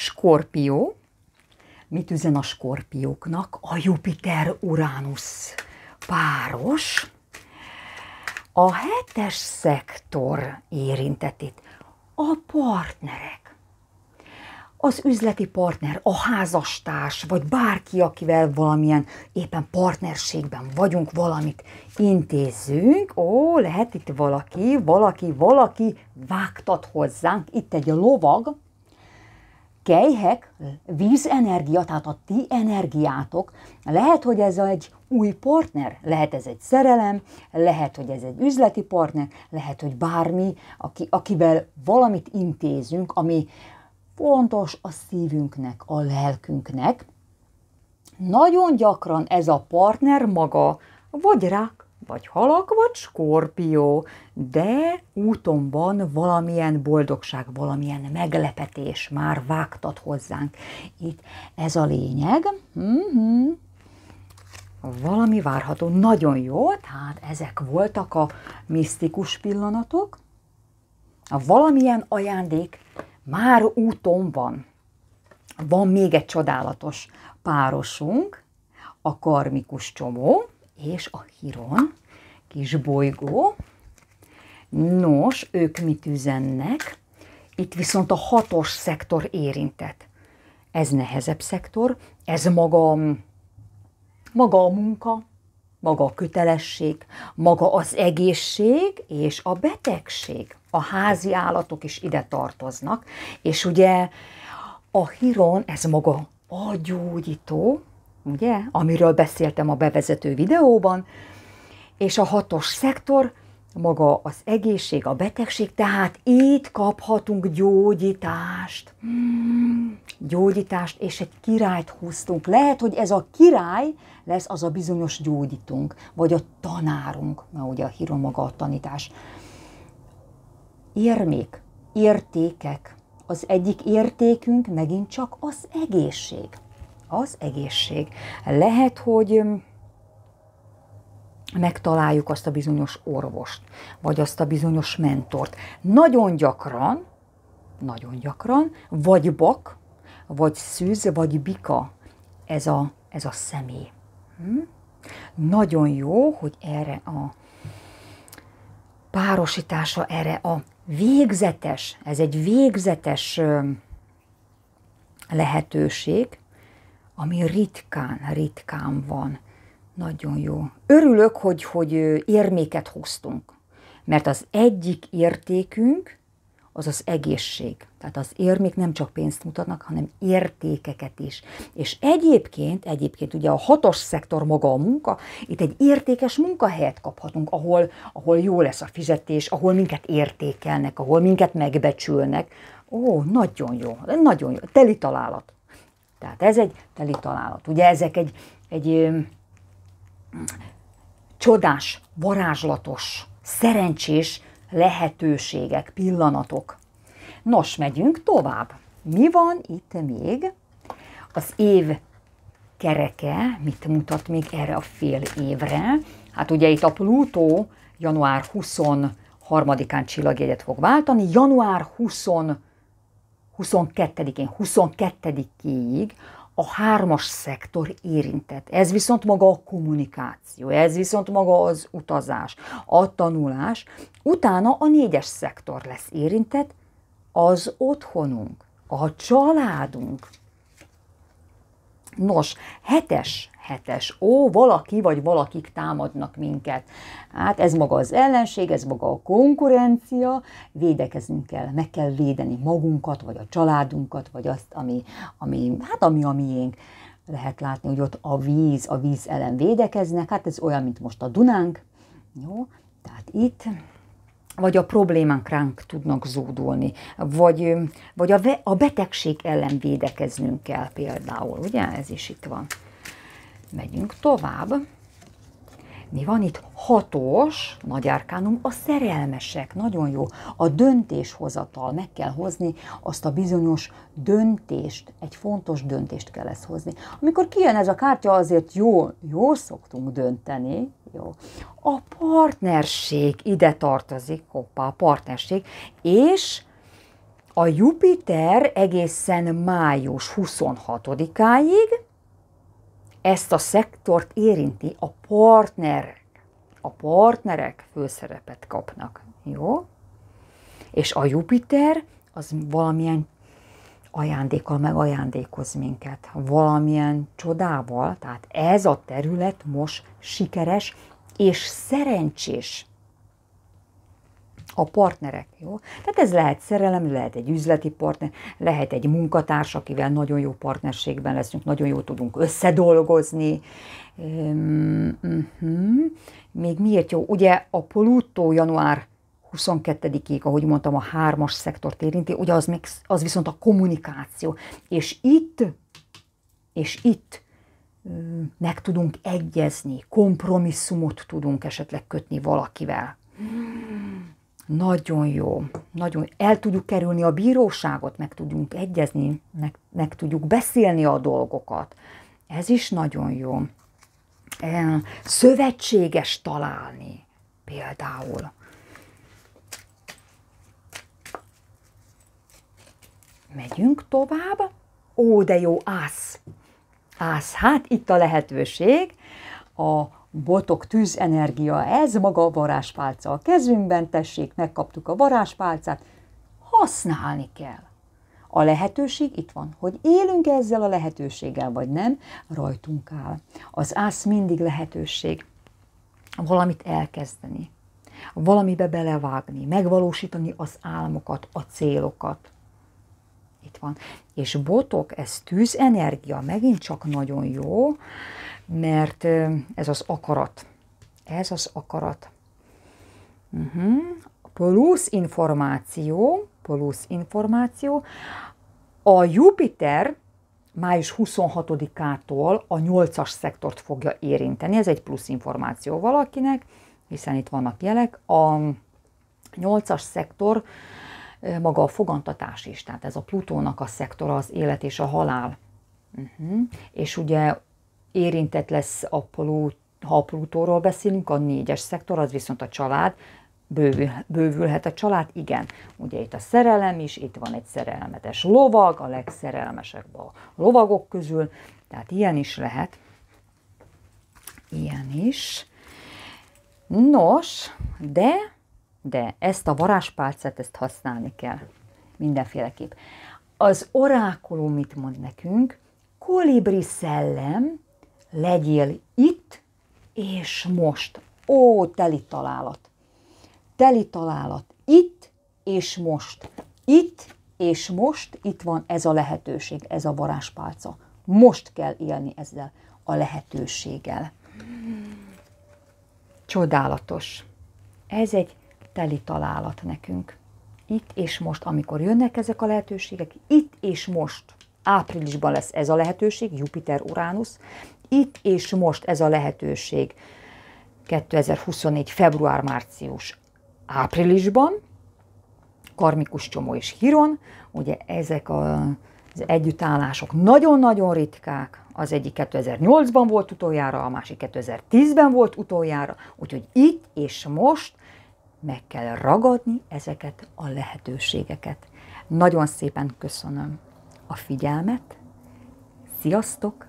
Skorpió. Mit üzen a skorpióknak? A Jupiter-Uranus páros. A hetes szektor érintetét, itt. A partnerek. Az üzleti partner, a házastárs, vagy bárki, akivel valamilyen éppen partnerségben vagyunk, valamit intézzünk. Ó, lehet itt valaki, valaki, valaki vágtat hozzánk. Itt egy lovag, kejhek, vízenergia, tehát a ti energiátok, lehet, hogy ez egy új partner, lehet ez egy szerelem, lehet, hogy ez egy üzleti partner, lehet, hogy bármi, aki, akivel valamit intézünk, ami fontos a szívünknek, a lelkünknek. Nagyon gyakran ez a partner maga, vagy rák, vagy halak, vagy skorpió, de úton van valamilyen boldogság, valamilyen meglepetés már vágtat hozzánk. Itt ez a lényeg. Mm-hmm. Valami várható. Nagyon jó, tehát ezek voltak a misztikus pillanatok. A valamilyen ajándék már úton van. Van még egy csodálatos párosunk, a karmikus csomó és a hiron kis bolygó. Nos, ők mit üzennek? Itt viszont a hatos szektor érintett. Ez nehezebb szektor, ez maga, maga a munka, maga a kötelesség, maga az egészség és a betegség. A házi állatok is ide tartoznak, és ugye a hiron, ez maga a gyógyító, ugye, amiről beszéltem a bevezető videóban, és a hatos szektor maga az egészség, a betegség, tehát itt kaphatunk gyógyítást. Hmm, gyógyítást, és egy királyt húztunk. Lehet, hogy ez a király lesz az a bizonyos gyógyítunk, vagy a tanárunk, na ugye a hírom maga a tanítás. Érmék, értékek. Az egyik értékünk megint csak az egészség. Az egészség. Lehet, hogy megtaláljuk azt a bizonyos orvost, vagy azt a bizonyos mentort. Nagyon gyakran, nagyon gyakran, vagy bak, vagy szűz, vagy bika ez a, ez a személy. Hm? Nagyon jó, hogy erre a párosítása, erre a végzetes, ez egy végzetes lehetőség, ami ritkán, ritkán van. Nagyon jó. Örülök, hogy, hogy érméket hoztunk. Mert az egyik értékünk az az egészség. Tehát az érmék nem csak pénzt mutatnak, hanem értékeket is. És egyébként, egyébként ugye a hatos szektor maga a munka, itt egy értékes munkahelyet kaphatunk, ahol, ahol jó lesz a fizetés, ahol minket értékelnek, ahol minket megbecsülnek. Ó, nagyon jó, nagyon jó, teli találat. Tehát ez egy teli találat. Ugye ezek egy, egy csodás, varázslatos, szerencsés lehetőségek, pillanatok. Nos, megyünk tovább. Mi van itt még? Az év kereke mit mutat még erre a fél évre? Hát ugye itt a Plutó január 23-án csillagjegyet fog váltani, január 20 22-én, 22-ig a hármas szektor érintett. Ez viszont maga a kommunikáció, ez viszont maga az utazás, a tanulás. Utána a négyes szektor lesz érintett, az otthonunk, a családunk, Nos, hetes, hetes. Ó, valaki vagy valakik támadnak minket. Hát ez maga az ellenség, ez maga a konkurencia, védekeznünk kell, meg kell védeni magunkat, vagy a családunkat, vagy azt, ami, ami hát ami a miénk. Lehet látni, hogy ott a víz, a víz ellen védekeznek, hát ez olyan, mint most a Dunánk. Jó, tehát itt vagy a problémánk ránk tudnak zúdulni, vagy, vagy a, ve, a betegség ellen védekeznünk kell például, ugye? Ez is itt van. Megyünk tovább. Mi van itt? Hatós, nagy árkánum, a szerelmesek, nagyon jó. A döntéshozatal, meg kell hozni azt a bizonyos döntést, egy fontos döntést kell ezt hozni. Amikor kijön ez a kártya, azért jó, jó szoktunk dönteni, jó. A partnerség ide tartozik, hoppá, a partnerség, és a Jupiter egészen május 26-áig ezt a szektort érinti a partnerek. A partnerek főszerepet kapnak, jó? És a Jupiter az valamilyen ajándékkal meg minket, valamilyen csodával. Tehát ez a terület most sikeres és szerencsés. A partnerek, jó? Tehát ez lehet szerelem, lehet egy üzleti partner, lehet egy munkatárs, akivel nagyon jó partnerségben leszünk, nagyon jól tudunk összedolgozni. Mhm. Még miért jó? Ugye a Pluto január 22-ig, ahogy mondtam, a hármas szektort érinti, ugye az, még, az viszont a kommunikáció. És itt, és itt meg tudunk egyezni, kompromisszumot tudunk esetleg kötni valakivel. Hmm. Nagyon jó, nagyon el tudjuk kerülni a bíróságot, meg tudjunk egyezni, meg, meg tudjuk beszélni a dolgokat. Ez is nagyon jó. Szövetséges találni például. Megyünk tovább. Ó, de jó, ász! Ász, hát itt a lehetőség. A botok tűzenergia, ez maga a varázspálca a kezünkben, tessék, megkaptuk a varázspálcát, használni kell. A lehetőség itt van, hogy élünk -e ezzel a lehetőséggel, vagy nem, rajtunk áll. Az ász mindig lehetőség. Valamit elkezdeni, valamibe belevágni, megvalósítani az álmokat, a célokat itt van. És botok, ez tűzenergia, megint csak nagyon jó, mert ez az akarat. Ez az akarat. Uh-huh. Plusz információ, plusz információ. A Jupiter május 26-ától a 8-as szektort fogja érinteni. Ez egy plusz információ valakinek, hiszen itt vannak jelek. A 8-as szektor maga a fogantatás is, tehát ez a Plutónak a szektora, az élet és a halál. Uh-huh. És ugye érintett lesz a Plutó, ha a Plutóról beszélünk, a négyes szektor, az viszont a család, bővül, bővülhet a család, igen. Ugye itt a szerelem is, itt van egy szerelmetes lovag, a legszerelmesebb a lovagok közül, tehát ilyen is lehet. Ilyen is. Nos, de de ezt a varázspálcát, ezt használni kell mindenféleképp. Az orákulum mit mond nekünk? Kolibri szellem, legyél itt és most. Ó, teli találat! Teli találat itt és most. Itt és most itt van ez a lehetőség, ez a varázspálca. Most kell élni ezzel a lehetőséggel. Csodálatos. Ez egy teli találat nekünk. Itt és most, amikor jönnek ezek a lehetőségek, itt és most, áprilisban lesz ez a lehetőség, Jupiter-Uranus, itt és most ez a lehetőség 2024. február-március áprilisban, karmikus csomó és hiron, ugye ezek a, az együttállások nagyon-nagyon ritkák, az egyik 2008-ban volt utoljára, a másik 2010-ben volt utoljára, úgyhogy itt és most meg kell ragadni ezeket a lehetőségeket. Nagyon szépen köszönöm a figyelmet, sziasztok!